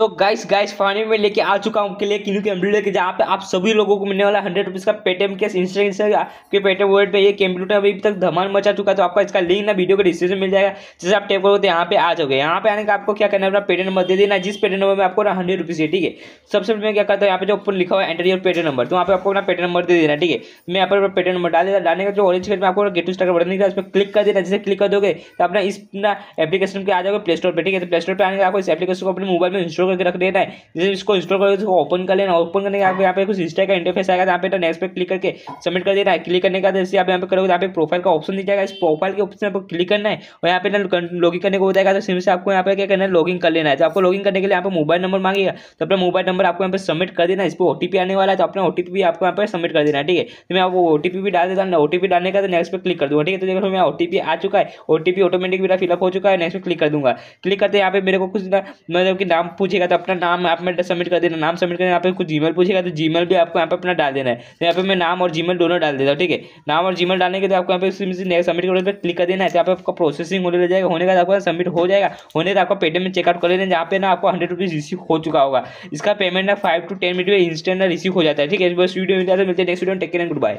तो guys guys finally में लेके आ चुका हूँ क्लियर किन्नू कंप्यूटर के जहाँ पे आप सभी लोगों को मिलने वाला हंड्रेड रुपीज़ का पेटीएम कैश इंस्टेंट के पेटीएम वर्ड पे ये कंप्यूटर अभी तक धमाल मचा चुका तो आपका इसका लिंक ना वीडियो के डिस्क्रिप्शन मिल जाएगा जैसे आप टेप करोगे तो यहाँ पे आ जाओगे यहाँ पे आने का आपको क्या करना है अपना नंबर दे देना जिस पेटीएम नंबर में आपको हंड्रेड रुपीज़ है ठीक है सबसे पहले मैं क्या करता हूँ यहाँ पे जो ऊपर लिखा हुआ है और योर नंबर तो वहाँ पे आपको अपना पेटीएम नंबर दे देना ठीक है मैं यहाँ पर पेटीएम नंबर डाल देता डालने का जो ऑरेंज कलर में आपको गेट टू स्टार्ट बटन दिखा क्लिक कर देना जैसे क्लिक कर दोगे तो अपना इस अपना एप्लीकेशन पर आ जाओगे प्ले स्टोर पर ठीक है तो प्ले स्टोर पर आने का आपको इस एप्लीकेशन को अपने मोबाइल में इंस्टॉल करके रख देता है जैसे इसको इंस्टॉल कर तो ओपन कर लेना ओपन करने के बाद यहाँ पे कुछ इंस्टा का इंटरफेस आएगा यहाँ पे तो नेक्स्ट पे क्लिक करके सबमिट कर देता है क्लिक करने का जैसे आप यहाँ पे करोगे तो यहाँ पे प्रोफाइल का ऑप्शन दिख जाएगा इस प्रोफाइल के ऑप्शन पर क्लिक करना है और यहाँ पे ना लॉगिन करने को हो जाएगा तो सिम से आपको यहाँ पे क्या करना है लॉगिन कर लेना है तो आपको लॉगिन करने के लिए यहाँ पर मोबाइल नंबर मांगेगा तो अपना मोबाइल नंबर आपको यहाँ पर सबमिट कर देना है इस पर ओटीपी आने वाला है तो अपना ओटीपी भी आपको यहाँ पर सबमिट कर देना है ठीक है तो मैं आपको ओटीपी भी डाल देता हूँ ओटीपी डालने का तो नेक्स्ट पे क्लिक कर दूँगा ठीक है तो देखो मैं ओटीपी आ चुका है ओटीपी ऑटोमेटिक मेरा फिलअप हो चुका है नेक्स्ट पे क्लिक कर दूंगा क्लिक करते यहाँ पे मेरे को कुछ मतलब कि नाम पूछे पूछेगा तो अपना नाम आप में सबमिट कर देना नाम सबमिट करना यहाँ पे कुछ जीमेल पूछेगा तो जीमेल भी आपको यहाँ पे अपना डाल देना है तो यहाँ पे मैं नाम और जीमेल दोनों डाल देता हूँ ठीक है नाम और जीमेल डालने के तो आपको यहाँ पे सबमिट करो पर क्लिक कर देना है तो यहाँ पे आपका प्रोसेसिंग होने लग जाएगा होने का आपको सबमिट हो जाएगा होने का आपको पेटीएम में चेकआउट कर लेना जहाँ पे ना आपको हंड्रेड रुपीज़ रिसीव हो चुका होगा इसका पेमेंट ना फाइव टू टेन मिनट में इंस्टेंट रिसीव हो जाता है ठीक है बस वीडियो मिलता है मिलते हैं next video take care good bye